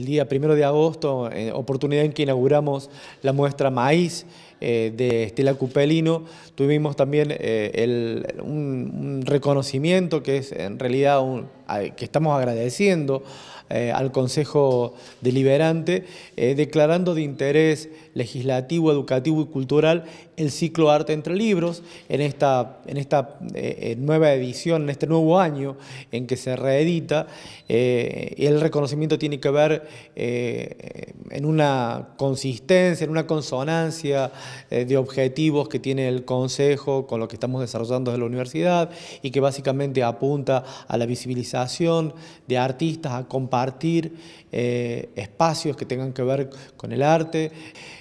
El día primero de agosto, eh, oportunidad en que inauguramos la muestra Maíz, eh, de Estela Cupelino. Tuvimos también eh, un, reconocimiento que es en realidad un, que estamos agradeciendo eh, al Consejo Deliberante, declarando de interés legislativo, educativo y cultural el ciclo Arte entre Libros en esta, en esta nueva edición, en este nuevo año en que se reedita. el reconocimiento tiene que ver en una consistencia, en una consonancia eh, de objetivos que tiene el Consejo con lo que estamos desarrollando desde la universidad y que básicamente apunta a la visibilización de artistas, a compartir eh, espacios que tengan que ver con el arte,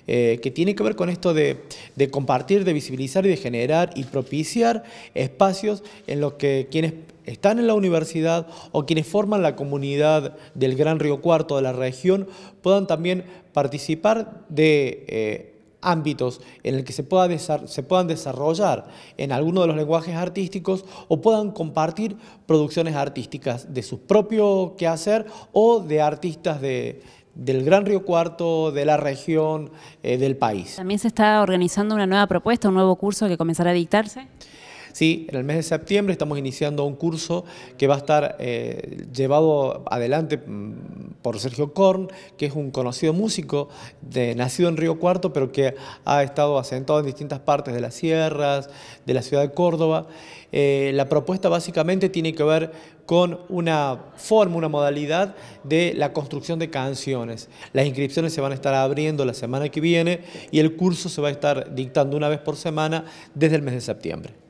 eh, que tiene que ver con esto de, de, compartir, de visibilizar y de generar y propiciar espacios en los que quienes están en la universidad o quienes forman la comunidad del Gran Río Cuarto, de la región, puedan también participar de ámbitos en el que se, pueda se puedan desarrollar en alguno de los lenguajes artísticos o puedan compartir producciones artísticas de su propio quehacer o de artistas de, del Gran Río Cuarto, de la región, eh, del país. También se está organizando una nueva propuesta, un nuevo curso que comenzará a dictarse. Sí, en el mes de septiembre estamos iniciando un curso que va a estar eh, llevado adelante mm, por Sergio Korn, que es un conocido músico de, nacido en Río Cuarto, pero que ha estado asentado en distintas partes de las sierras, de la ciudad de Córdoba. Eh, la propuesta básicamente tiene que ver con una forma, una modalidad de la construcción de canciones. Las inscripciones se van a estar abriendo la semana que viene y el curso se va a estar dictando una vez por semana desde el mes de septiembre.